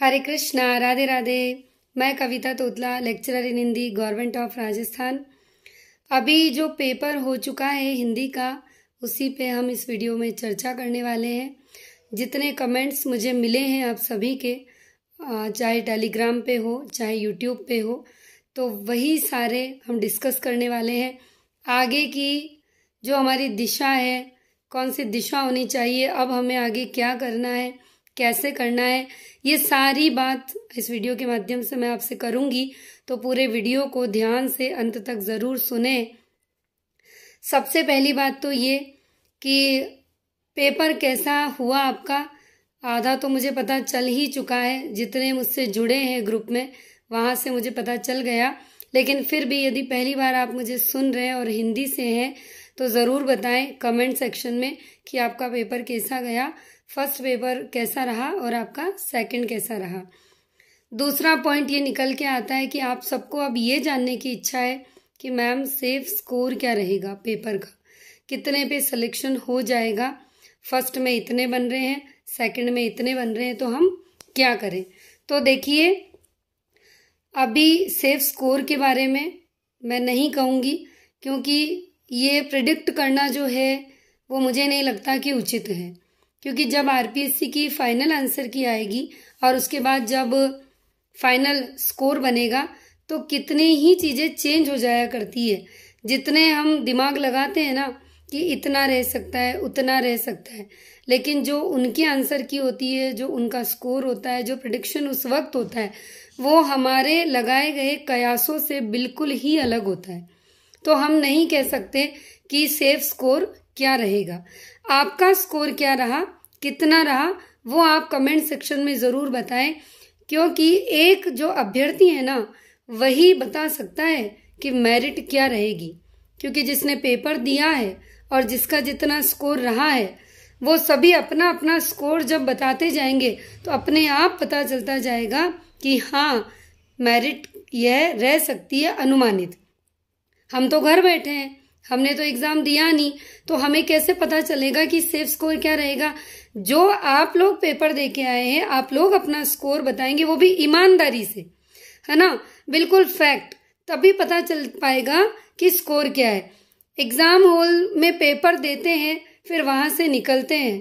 हरे कृष्णा राधे राधे मैं Kavita Totla lecturer in Hindi government of Rajasthan अभी जो पेपर हो चुका है हिंदी का उसी पे हम इस वीडियो में चर्चा करने वाले हैं जितने कमेंट्स मुझे मिले हैं आप सभी के चाहे टेलीग्राम पे हो चाहे यूट्यूब पे हो तो वही सारे हम डिस्कस करने वाले हैं आगे की जो हमारी दिशा है कौन सी दिशा होनी चाहिए अब हमें आगे क्या करना है कैसे करना है ये सारी बात इस वीडियो के माध्यम से मैं आपसे करूँगी तो पूरे वीडियो को ध्यान से अंत तक ज़रूर सुने सबसे पहली बात तो ये कि पेपर कैसा हुआ आपका आधा तो मुझे पता चल ही चुका है जितने मुझसे जुड़े हैं ग्रुप में वहाँ से मुझे पता चल गया लेकिन फिर भी यदि पहली बार आप मुझे सुन रहे हैं और हिंदी से हैं तो ज़रूर बताएं कमेंट सेक्शन में कि आपका पेपर कैसा गया फर्स्ट पेपर कैसा रहा और आपका सेकंड कैसा रहा दूसरा पॉइंट ये निकल के आता है कि आप सबको अब ये जानने की इच्छा है कि मैम सेफ स्कोर क्या रहेगा पेपर का कितने पे सिलेक्शन हो जाएगा फर्स्ट में इतने बन रहे हैं सेकंड में इतने बन रहे हैं तो हम क्या करें तो देखिए अभी सेफ स्कोर के बारे में मैं नहीं कहूँगी क्योंकि ये प्रिडिक्ट करना जो है वो मुझे नहीं लगता कि उचित है क्योंकि जब आरपीएससी की फाइनल आंसर की आएगी और उसके बाद जब फाइनल स्कोर बनेगा तो कितने ही चीज़ें चेंज हो जाया करती है जितने हम दिमाग लगाते हैं ना कि इतना रह सकता है उतना रह सकता है लेकिन जो उनके आंसर की होती है जो उनका स्कोर होता है जो प्रडिक्शन उस वक्त होता है वो हमारे लगाए गए कयासों से बिल्कुल ही अलग होता है तो हम नहीं कह सकते कि सेफ स्कोर क्या रहेगा आपका स्कोर क्या रहा कितना रहा वो आप कमेंट सेक्शन में ज़रूर बताएं क्योंकि एक जो अभ्यर्थी है ना वही बता सकता है कि मेरिट क्या रहेगी क्योंकि जिसने पेपर दिया है और जिसका जितना स्कोर रहा है वो सभी अपना अपना स्कोर जब बताते जाएंगे तो अपने आप पता चलता जाएगा कि हाँ मेरिट यह रह सकती है अनुमानित हम तो घर बैठे हैं हमने तो एग्जाम दिया नहीं तो हमें कैसे पता चलेगा कि सेफ स्कोर क्या रहेगा जो आप लोग पेपर दे के आए हैं आप लोग अपना स्कोर बताएंगे वो भी ईमानदारी से है ना बिल्कुल फैक्ट तभी पता चल पाएगा कि स्कोर क्या है एग्जाम हॉल में पेपर देते हैं फिर वहां से निकलते हैं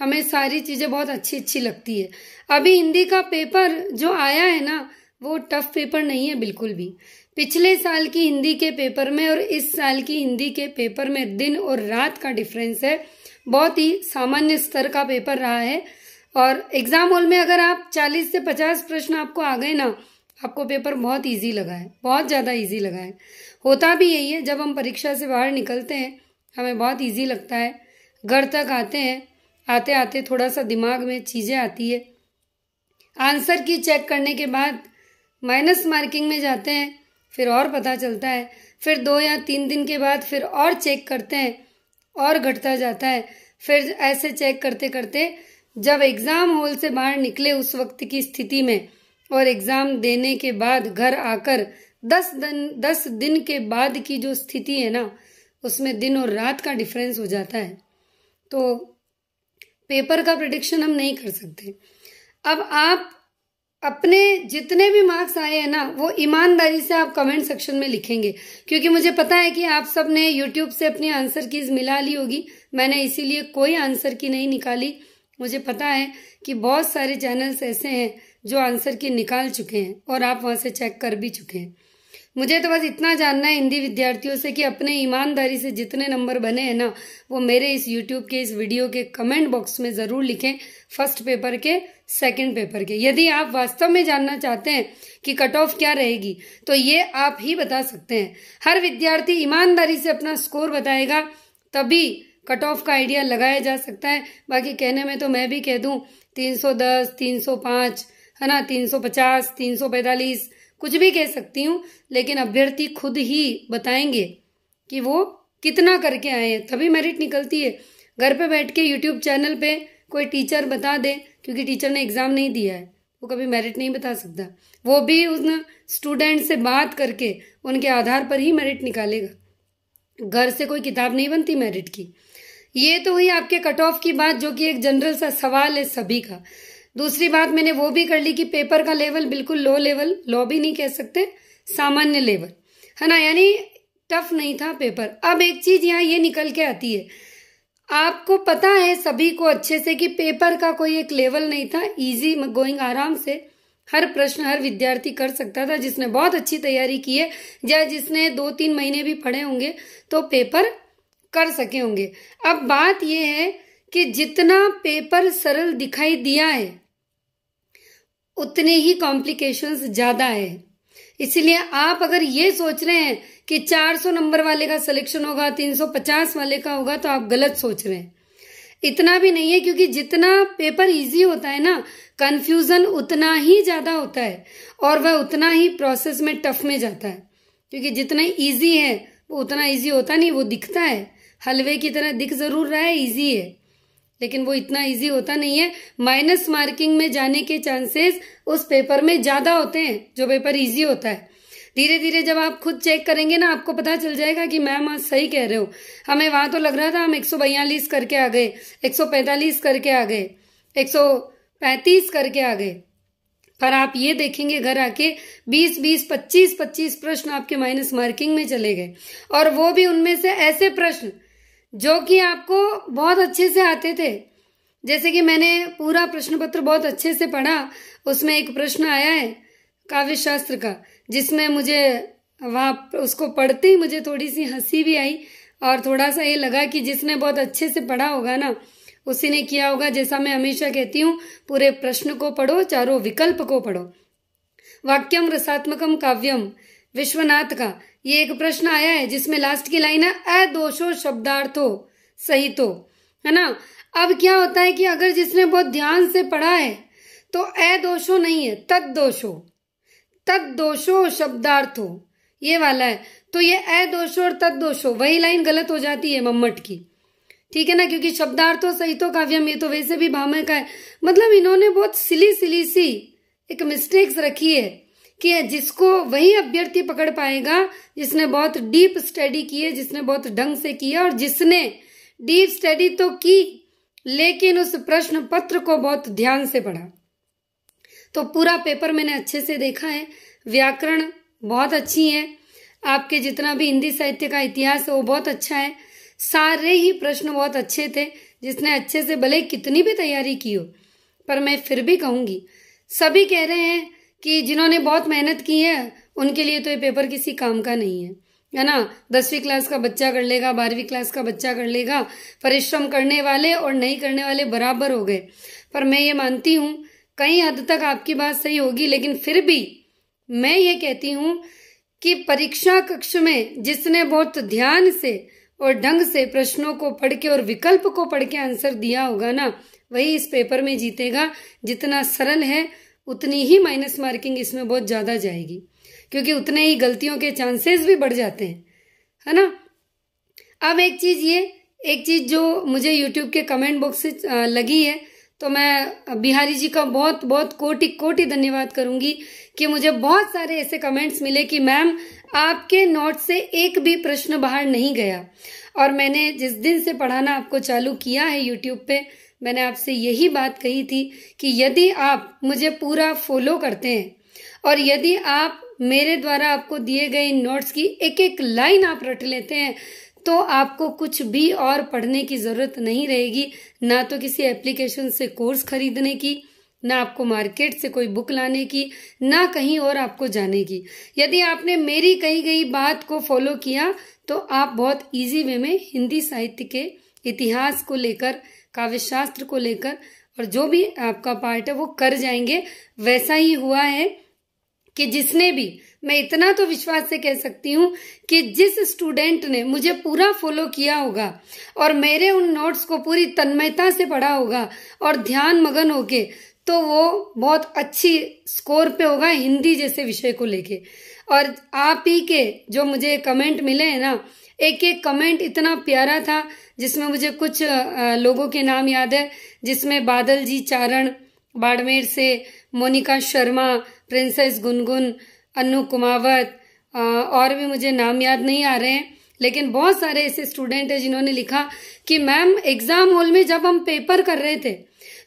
हमें सारी चीज़ें बहुत अच्छी अच्छी लगती है अभी हिंदी का पेपर जो आया है ना वो टफ पेपर नहीं है बिल्कुल भी पिछले साल की हिंदी के पेपर में और इस साल की हिंदी के पेपर में दिन और रात का डिफरेंस है बहुत ही सामान्य स्तर का पेपर रहा है और एग्जाम हॉल में अगर आप 40 से 50 प्रश्न आपको आ गए ना आपको पेपर बहुत इजी लगा है बहुत ज़्यादा इजी लगा है होता भी यही है जब हम परीक्षा से बाहर निकलते हैं हमें बहुत ईजी लगता है घर तक आते हैं आते आते थोड़ा सा दिमाग में चीज़ें आती है आंसर की चेक करने के बाद माइनस मार्किंग में जाते हैं फिर और पता चलता है फिर दो या तीन दिन के बाद फिर और चेक करते हैं और घटता जाता है फिर ऐसे चेक करते करते जब एग्ज़ाम हॉल से बाहर निकले उस वक्त की स्थिति में और एग्ज़ाम देने के बाद घर आकर दस दिन दस दिन के बाद की जो स्थिति है ना उसमें दिन और रात का डिफरेंस हो जाता है तो पेपर का प्रडिक्शन हम नहीं कर सकते अब आप अपने जितने भी मार्क्स आए हैं ना वो ईमानदारी से आप कमेंट सेक्शन में लिखेंगे क्योंकि मुझे पता है कि आप सब ने यूट्यूब से अपनी आंसर कीज मिला ली होगी मैंने इसीलिए कोई आंसर की नहीं निकाली मुझे पता है कि बहुत सारे चैनल्स ऐसे हैं जो आंसर की निकाल चुके हैं और आप वहां से चेक कर भी चुके हैं मुझे तो बस इतना जानना है हिंदी विद्यार्थियों से कि अपने ईमानदारी से जितने नंबर बने हैं ना वो मेरे इस यूट्यूब के इस वीडियो के कमेंट बॉक्स में ज़रूर लिखें फर्स्ट पेपर के सेकंड पेपर के यदि आप वास्तव में जानना चाहते हैं कि कट ऑफ क्या रहेगी तो ये आप ही बता सकते हैं हर विद्यार्थी ईमानदारी से अपना स्कोर बताएगा तभी कट ऑफ का आइडिया लगाया जा सकता है बाकी कहने में तो मैं भी कह दूं तीन 305 है ना तीन सौ कुछ भी कह सकती हूँ लेकिन अभ्यर्थी खुद ही बताएंगे कि वो कितना करके आए हैं तभी मेरिट निकलती है घर पे बैठ के यूट्यूब चैनल पे कोई टीचर बता दे क्योंकि टीचर ने एग्ज़ाम नहीं दिया है वो कभी मेरिट नहीं बता सकता वो भी उन स्टूडेंट से बात करके उनके आधार पर ही मेरिट निकालेगा घर से कोई किताब नहीं बनती मेरिट की ये तो हुई आपके कट ऑफ की बात जो कि एक जनरल सा सवाल है सभी का दूसरी बात मैंने वो भी कर ली कि पेपर का लेवल बिल्कुल लो लेवल लो भी नहीं कह सकते सामान्य लेवल है ना यानी टफ नहीं था पेपर अब एक चीज यहाँ ये निकल के आती है आपको पता है सभी को अच्छे से कि पेपर का कोई एक लेवल नहीं था इजी गोइंग आराम से हर प्रश्न हर विद्यार्थी कर सकता था जिसने बहुत अच्छी तैयारी की है या जिसने दो तीन महीने भी पढ़े होंगे तो पेपर कर सके होंगे अब बात यह है कि जितना पेपर सरल दिखाई दिया है उतने ही कॉम्प्लिकेशंस ज़्यादा है इसलिए आप अगर ये सोच रहे हैं कि 400 नंबर वाले का सिलेक्शन होगा 350 वाले का होगा तो आप गलत सोच रहे हैं इतना भी नहीं है क्योंकि जितना पेपर इजी होता है ना कंफ्यूजन उतना ही ज़्यादा होता है और वह उतना ही प्रोसेस में टफ में जाता है क्योंकि जितना इजी है वो उतना इजी होता नहीं वो दिखता है हलवे की तरह दिख ज़रूर रहा है इजी है लेकिन वो इतना इजी होता नहीं है माइनस मार्किंग में जाने के चांसेस उस पेपर में ज्यादा होते हैं जो पेपर इजी होता है धीरे धीरे जब आप खुद चेक करेंगे ना आपको पता चल जाएगा कि मैम आज सही कह रहे हो हमें वहां तो लग रहा था हम एक करके आ गए एक करके आ गए एक करके आ गए पर आप ये देखेंगे घर आके 20 20 25 25 प्रश्न आपके माइनस मार्किंग में चले गए और वो भी उनमें से ऐसे प्रश्न जो कि आपको बहुत अच्छे से आते थे जैसे कि मैंने पूरा प्रश्न पत्र बहुत अच्छे से पढ़ा उसमें एक प्रश्न आया है काव्य शास्त्र का जिसमें मुझे वहाँ उसको पढ़ते ही मुझे थोड़ी सी हंसी भी आई और थोड़ा सा ये लगा कि जिसने बहुत अच्छे से पढ़ा होगा ना उसी ने किया होगा जैसा मैं हमेशा कहती हूँ पूरे प्रश्न को पढ़ो चारों विकल्प को पढ़ो वाक्यम रसात्मकम काव्यम विश्वनाथ का ये एक प्रश्न आया है जिसमें लास्ट की लाइन है अदोषो शब्दार्थो सही तो है ना अब क्या होता है कि अगर जिसने बहुत ध्यान से पढ़ा है तो अ दोषो नहीं है तद दोषो तद दोषो शब्दार्थो ये वाला है तो ये अदोषो और तद दोषो वही लाइन गलत हो जाती है मम्मट की ठीक है ना क्योंकि शब्दार्थो सही तो काव्यम ये तो वैसे भी भामय का है मतलब इन्होंने बहुत सिली सिली सी एक मिस्टेक्स रखी है कि जिसको वही अभ्यर्थी पकड़ पाएगा जिसने बहुत डीप स्टडी की है जिसने बहुत ढंग से किया और जिसने डीप स्टडी तो की लेकिन उस प्रश्न पत्र को बहुत ध्यान से पढ़ा तो पूरा पेपर मैंने अच्छे से देखा है व्याकरण बहुत अच्छी है आपके जितना भी हिंदी साहित्य का इतिहास है वो बहुत अच्छा है सारे ही प्रश्न बहुत अच्छे थे जिसने अच्छे से भले कितनी भी तैयारी की हो पर मैं फिर भी कहूंगी सभी कह रहे हैं कि जिन्होंने बहुत मेहनत की है उनके लिए तो ये पेपर किसी काम का नहीं है है ना दसवीं क्लास का बच्चा कर लेगा बारहवीं क्लास का बच्चा कर लेगा परिश्रम करने वाले और नहीं करने वाले बराबर हो गए पर मैं ये मानती हूँ कई हद तक आपकी बात सही होगी लेकिन फिर भी मैं ये कहती हूँ कि परीक्षा कक्ष में जिसने बहुत ध्यान से और ढंग से प्रश्नों को पढ़ के और विकल्प को पढ़ के आंसर दिया होगा ना वही इस पेपर में जीतेगा जितना सरल है उतनी ही माइनस मार्किंग इसमें बहुत ज़्यादा जाएगी क्योंकि उतने ही गलतियों के चांसेस भी बढ़ जाते हैं है ना अब एक चीज़ ये एक चीज़ जो मुझे यूट्यूब के कमेंट बॉक्स से लगी है तो मैं बिहारी जी का बहुत बहुत कोटि कोटि धन्यवाद करूंगी कि मुझे बहुत सारे ऐसे कमेंट्स मिले कि मैम आपके नोट से एक भी प्रश्न बाहर नहीं गया और मैंने जिस दिन से पढ़ाना आपको चालू किया है यूट्यूब पे मैंने आपसे यही बात कही थी कि यदि आप मुझे पूरा फॉलो करते हैं और यदि आप मेरे द्वारा आपको दिए गए इन नोट्स की एक एक लाइन आप रट लेते हैं तो आपको कुछ भी और पढ़ने की ज़रूरत नहीं रहेगी ना तो किसी एप्लीकेशन से कोर्स खरीदने की ना आपको मार्केट से कोई बुक लाने की ना कहीं और आपको जाने की यदि आपने मेरी कही गई बात को फॉलो किया तो आप बहुत इजी वे में हिंदी साहित्य के इतिहास को लेकर काव्य शास्त्र को लेकर और जो भी आपका पार्ट है वो कर जाएंगे वैसा ही हुआ है कि जिसने भी मैं इतना तो विश्वास से कह सकती हूँ कि जिस स्टूडेंट ने मुझे पूरा फॉलो किया होगा और मेरे उन नोट्स को पूरी तन्मयता से पढ़ा होगा और ध्यान मगन होके तो वो बहुत अच्छी स्कोर पे होगा हिंदी जैसे विषय को लेके और आप ही के जो मुझे कमेंट मिले हैं ना एक एक कमेंट इतना प्यारा था जिसमें मुझे कुछ लोगों के नाम याद है जिसमें बादल जी चारण बाड़मेर से मोनिका शर्मा प्रिंसेस गुनगुन अनु कुमावत और भी मुझे नाम याद नहीं आ रहे हैं लेकिन बहुत सारे ऐसे स्टूडेंट हैं जिन्होंने लिखा कि मैम एग्जाम हॉल में जब हम पेपर कर रहे थे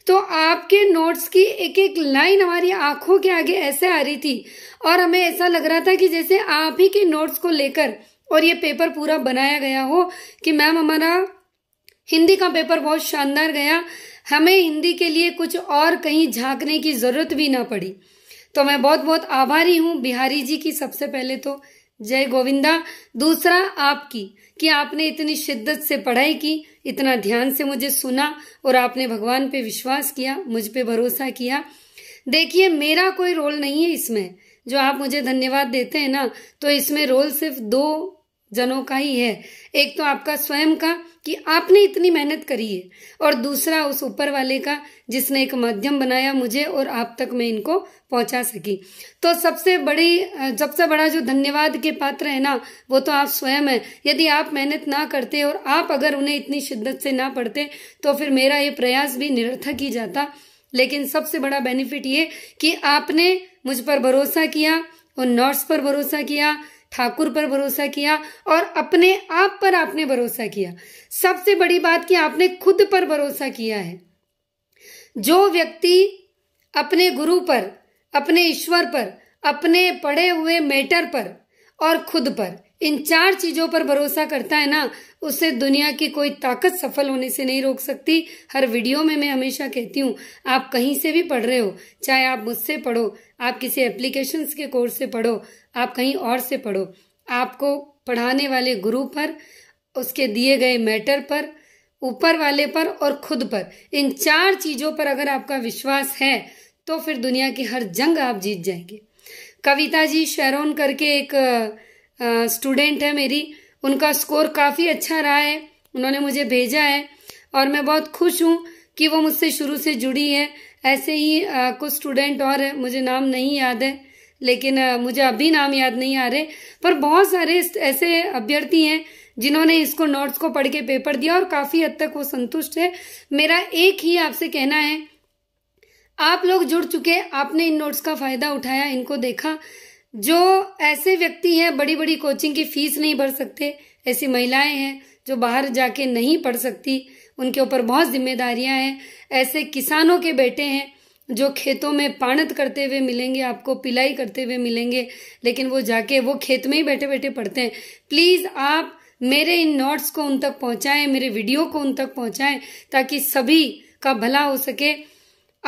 तो आपके नोट्स की एक एक लाइन हमारी आंखों के आगे ऐसे आ रही थी और हमें ऐसा लग रहा था कि जैसे आप ही के नोट्स को लेकर और ये पेपर पूरा बनाया गया हो कि मैम हमारा हिंदी का पेपर बहुत शानदार गया हमें हिंदी के लिए कुछ और कहीं झांकने की जरूरत भी ना पड़ी तो मैं बहुत बहुत आभारी हूँ बिहारी जी की सबसे पहले तो जय गोविंदा दूसरा आपकी कि आपने इतनी शिद्दत से पढ़ाई की इतना ध्यान से मुझे सुना और आपने भगवान पे विश्वास किया मुझ पे भरोसा किया देखिए मेरा कोई रोल नहीं है इसमें जो आप मुझे धन्यवाद देते हैं ना तो इसमें रोल सिर्फ दो जनों का ही है एक तो आपका स्वयं का कि आपने इतनी मेहनत करी है और दूसरा उस ऊपर वाले का जिसने एक माध्यम बनाया मुझे और आप तक मैं इनको पहुंचा सकी तो सबसे बड़ी सबसे बड़ा जो धन्यवाद के पात्र है ना वो तो आप स्वयं है यदि आप मेहनत ना करते और आप अगर उन्हें इतनी शिद्दत से ना पढ़ते तो फिर मेरा ये प्रयास भी निरर्थक ही जाता लेकिन सबसे बड़ा बेनिफिट ये कि आपने मुझ पर भरोसा किया और नर्स पर भरोसा किया ठाकुर पर भरोसा किया और अपने आप पर आपने भरोसा किया सबसे बड़ी बात कि आपने खुद पर भरोसा किया है जो व्यक्ति अपने गुरु पर अपने ईश्वर पर अपने पढ़े हुए मैटर पर और खुद पर इन चार चीजों पर भरोसा करता है ना उसे दुनिया की कोई ताकत सफल होने से नहीं रोक सकती हर वीडियो में मैं हमेशा कहती हूँ आप कहीं से भी पढ़ रहे हो चाहे आप मुझसे पढ़ो आप किसी एप्लीकेशन के कोर्स से पढ़ो आप कहीं और से पढ़ो आपको पढ़ाने वाले गुरु पर उसके दिए गए मैटर पर ऊपर वाले पर और खुद पर इन चार चीजों पर अगर आपका विश्वास है तो फिर दुनिया की हर जंग आप जीत जाएंगे कविता जी शेरोन करके एक स्टूडेंट है मेरी उनका स्कोर काफ़ी अच्छा रहा है उन्होंने मुझे भेजा है और मैं बहुत खुश हूँ कि वो मुझसे शुरू से जुड़ी है ऐसे ही आ, कुछ स्टूडेंट और है मुझे नाम नहीं याद है लेकिन आ, मुझे अभी नाम याद नहीं आ रहे पर बहुत सारे ऐसे अभ्यर्थी हैं जिन्होंने इसको नोट्स को पढ़ के पेपर दिया और काफ़ी हद तक वो संतुष्ट है मेरा एक ही आपसे कहना है आप लोग जुड़ चुके आपने इन नोट्स का फ़ायदा उठाया इनको देखा जो ऐसे व्यक्ति हैं बड़ी बड़ी कोचिंग की फीस नहीं भर सकते ऐसी महिलाएं हैं जो बाहर जाके नहीं पढ़ सकती उनके ऊपर बहुत जिम्मेदारियां हैं ऐसे किसानों के बेटे हैं जो खेतों में पाणत करते हुए मिलेंगे आपको पिलाई करते हुए मिलेंगे लेकिन वो जाके वो खेत में ही बैठे बैठे पढ़ते हैं प्लीज़ आप मेरे इन नोट्स को उन तक पहुंचाएं मेरे वीडियो को उन तक पहुंचाएं ताकि सभी का भला हो सके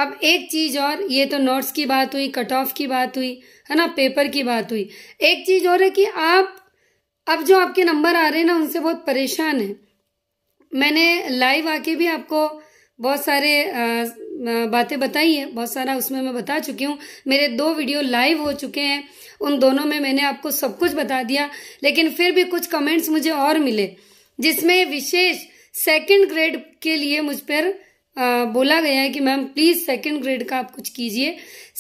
अब एक चीज़ और ये तो नोट्स की बात हुई कट ऑफ की बात हुई है ना पेपर की बात हुई एक चीज़ और है कि आप अब जो आपके नंबर आ रहे हैं ना उनसे बहुत परेशान है मैंने लाइव आके भी आपको बहुत सारे बातें बताई है बहुत सारा उसमें मैं बता चुकी हूँ मेरे दो वीडियो लाइव हो चुके हैं उन दोनों में मैंने आपको सब कुछ बता दिया लेकिन फिर भी कुछ कमेंट्स मुझे और मिले जिसमें विशेष सेकंड ग्रेड के लिए मुझ पर बोला गया है कि मैम प्लीज सेकंड ग्रेड का आप कुछ कीजिए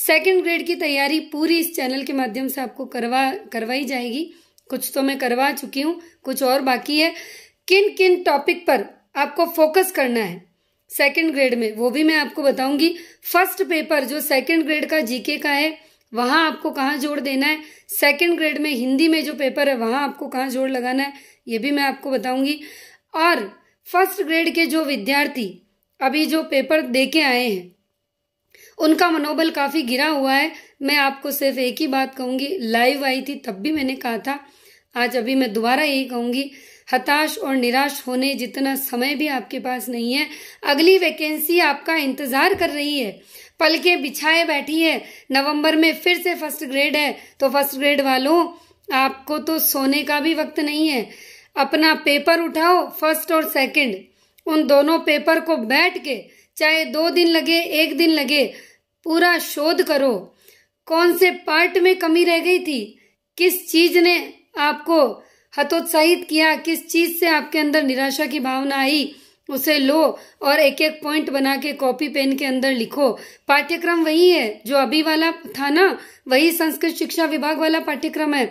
सेकंड ग्रेड की तैयारी पूरी इस चैनल के माध्यम से आपको करवा करवाई जाएगी कुछ तो मैं करवा चुकी हूँ कुछ और बाकी है किन किन टॉपिक पर आपको फोकस करना है सेकंड ग्रेड में वो भी मैं आपको बताऊंगी फर्स्ट पेपर जो सेकंड ग्रेड का जीके का है वहाँ आपको कहाँ जोड़ देना है सेकंड ग्रेड में हिंदी में जो पेपर है वहाँ आपको कहाँ जोड़ लगाना है ये भी मैं आपको बताऊंगी और फर्स्ट ग्रेड के जो विद्यार्थी अभी जो पेपर दे के आए हैं उनका मनोबल काफ़ी गिरा हुआ है मैं आपको सिर्फ एक ही बात कहूंगी लाइव आई थी तब भी मैंने कहा था आज अभी मैं दोबारा यही कहूंगी हताश और निराश होने जितना समय भी आपके पास नहीं है अगली वैकेंसी आपका इंतजार कर रही है पलके बिछाए बैठी है नवंबर में फिर से फर्स्ट ग्रेड है तो फर्स्ट ग्रेड वालों आपको तो सोने का भी वक्त नहीं है अपना पेपर उठाओ फर्स्ट और सेकंड उन दोनों पेपर को बैठ के चाहे दो दिन लगे एक दिन लगे पूरा शोध करो कौन से पार्ट में कमी रह गई थी किस चीज ने आपको हतोत्साहित किया किस चीज से आपके अंदर निराशा की भावना आई उसे लो और एक एक पॉइंट बना के कॉपी पेन के अंदर लिखो पाठ्यक्रम वही है जो अभी वाला था ना वही संस्कृत शिक्षा विभाग वाला पाठ्यक्रम है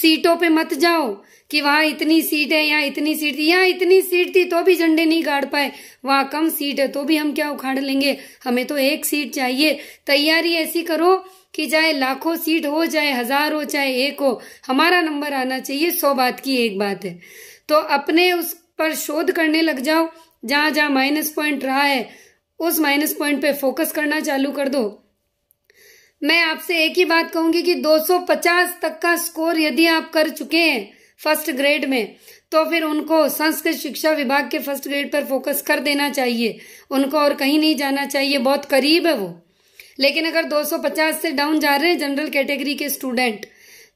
सीटों पे मत जाओ कि वहाँ इतनी सीट है या इतनी सीट थी या इतनी सीट थी तो भी झंडे नहीं गाड़ पाए वहाँ कम सीट है तो भी हम क्या उखाड़ लेंगे हमें तो एक सीट चाहिए तैयारी ऐसी करो कि चाहे लाखों सीट हो चाहे हजार हो चाहे एक हो हमारा नंबर आना चाहिए सौ बात की एक बात है तो अपने उस पर शोध करने लग जाओ जहां जहाँ माइनस पॉइंट रहा है उस माइनस पॉइंट पे फोकस करना चालू कर दो मैं आपसे एक ही बात कहूंगी कि 250 तक का स्कोर यदि आप कर चुके हैं फर्स्ट ग्रेड में तो फिर उनको संस्कृत शिक्षा विभाग के फर्स्ट ग्रेड पर फोकस कर देना चाहिए उनको और कहीं नहीं जाना चाहिए बहुत करीब है वो लेकिन अगर 250 से डाउन जा रहे हैं जनरल कैटेगरी के स्टूडेंट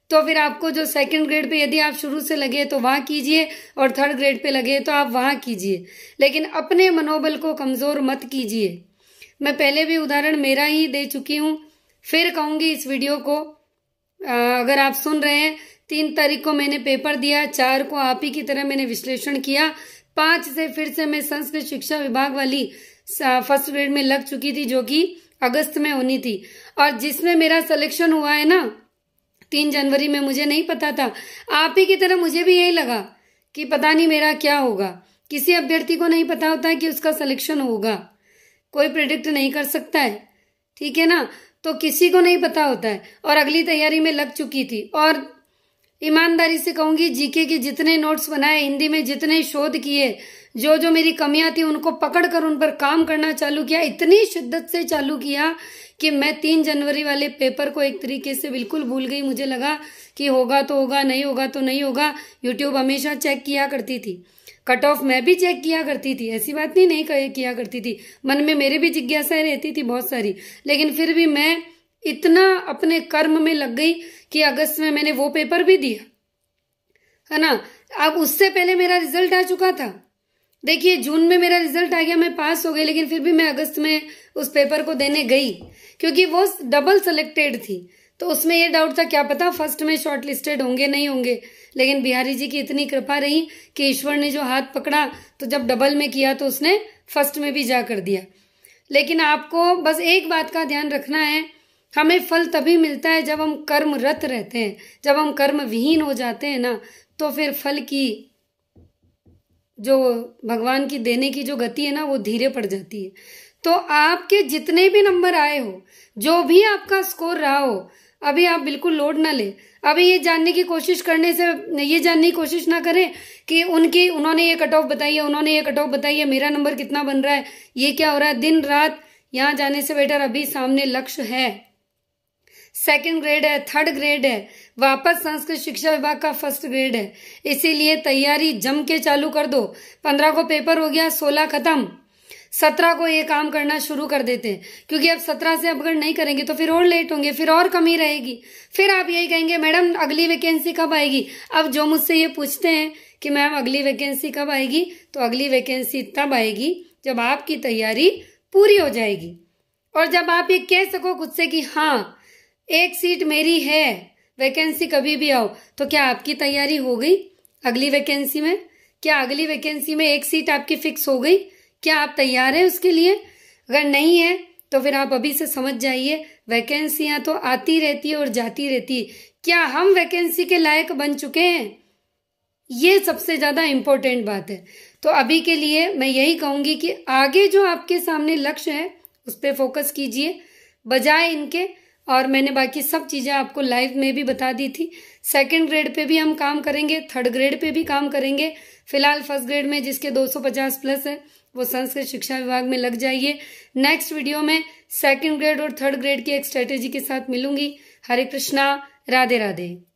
तो फिर आपको जो सेकंड ग्रेड पे यदि आप शुरू से लगे तो वहाँ कीजिए और थर्ड ग्रेड पे लगे तो आप वहां कीजिए लेकिन अपने मनोबल को कमज़ोर मत कीजिए मैं पहले भी उदाहरण मेरा ही दे चुकी हूँ फिर कहूंगी इस वीडियो को अगर आप सुन रहे हैं तीन तारीख को मैंने पेपर दिया चार को आप ही की तरह मैंने विश्लेषण किया पांच से फिर से मैं संस्कृत शिक्षा विभाग वाली फर्स्ट ग्रेड में लग चुकी थी जो कि अगस्त में होनी थी और जिसमें मेरा सिलेक्शन हुआ है ना तीन जनवरी में मुझे नहीं पता था आप ही की तरह मुझे भी यही लगा कि पता नहीं मेरा क्या होगा किसी अभ्यर्थी को नहीं पता होता कि उसका सिलेक्शन होगा कोई प्रिडिक्ट नहीं कर सकता है ठीक है ना तो किसी को नहीं पता होता है और अगली तैयारी में लग चुकी थी और ईमानदारी से कहूंगी जीके के जितने नोट्स बनाए हिंदी में जितने शोध किए जो जो मेरी कमियां थी उनको पकड़ कर उन पर काम करना चालू किया इतनी शिद्दत से चालू किया कि मैं तीन जनवरी वाले पेपर को एक तरीके से बिल्कुल भूल गई मुझे लगा कि होगा तो होगा नहीं होगा तो नहीं होगा यूट्यूब हमेशा चेक किया करती थी कट ऑफ मैं भी चेक किया करती थी ऐसी बात नहीं नहीं किया करती थी मन में मेरे भी जिज्ञासाएं रहती थी बहुत सारी लेकिन फिर भी मैं इतना अपने कर्म में लग गई कि अगस्त में मैंने वो पेपर भी दिया है ना अब उससे पहले मेरा रिजल्ट आ चुका था देखिए जून में मेरा रिजल्ट आ गया मैं पास हो गई लेकिन फिर भी मैं अगस्त में उस पेपर को देने गई क्योंकि वो डबल सेलेक्टेड थी तो उसमें यह डाउट था क्या पता फर्स्ट में शॉर्ट लिस्टेड होंगे नहीं होंगे लेकिन बिहारी जी की इतनी कृपा रही कि ईश्वर ने जो हाथ पकड़ा तो जब डबल में किया तो उसने फर्स्ट में भी जा कर दिया लेकिन आपको बस एक बात का ध्यान रखना है हमें फल तभी मिलता है जब हम कर्मरत रहते हैं जब हम कर्म विहीन हो जाते हैं ना तो फिर फल की जो भगवान की देने की जो गति है ना वो धीरे पड़ जाती है तो आपके जितने भी नंबर आए हो जो भी आपका स्कोर रहा हो अभी आप बिल्कुल लोड ना ले अभी ये जानने की कोशिश करने से ये जानने की कोशिश ना करें कि उनकी उन्होंने ये कट ऑफ बताई है उन्होंने ये कट ऑफ बताई है मेरा नंबर कितना बन रहा है ये क्या हो रहा है दिन रात यहाँ जाने से बेटर अभी सामने लक्ष्य है सेकंड ग्रेड है थर्ड ग्रेड है वापस संस्कृत शिक्षा विभाग का फर्स्ट ग्रेड है इसीलिए तैयारी जम के चालू कर दो पंद्रह को पेपर हो गया सोलह खत्म सत्रह को ये काम करना शुरू कर देते हैं क्योंकि अब सत्रह से अपग्रेड नहीं करेंगे तो फिर और लेट होंगे फिर और कमी रहेगी फिर आप यही कहेंगे मैडम अगली वैकेंसी कब आएगी अब जो मुझसे ये पूछते हैं कि मैम अगली वैकेंसी कब आएगी तो अगली वैकेंसी तब आएगी जब आपकी तैयारी पूरी हो जाएगी और जब आप ये कह सको खुद से कि हाँ एक सीट मेरी है वैकेंसी कभी भी आओ तो क्या आपकी तैयारी हो गई अगली वैकेंसी में क्या अगली वैकेंसी में एक सीट आपकी फिक्स हो गई क्या आप तैयार हैं उसके लिए अगर नहीं है तो फिर आप अभी से समझ जाइए वैकेंसियां तो आती रहती है और जाती रहती है क्या हम वैकेंसी के लायक बन चुके हैं ये सबसे ज़्यादा इम्पोर्टेंट बात है तो अभी के लिए मैं यही कहूंगी कि आगे जो आपके सामने लक्ष्य है उस पर फोकस कीजिए बजाय इनके और मैंने बाकी सब चीज़ें आपको लाइव में भी बता दी थी सेकंड ग्रेड पे भी हम काम करेंगे थर्ड ग्रेड पे भी काम करेंगे फिलहाल फर्स्ट ग्रेड में जिसके 250 प्लस है वो संस्कृत शिक्षा विभाग में लग जाइए नेक्स्ट वीडियो में सेकंड ग्रेड और थर्ड ग्रेड की एक स्ट्रेटेजी के साथ मिलूंगी हरे कृष्णा राधे राधे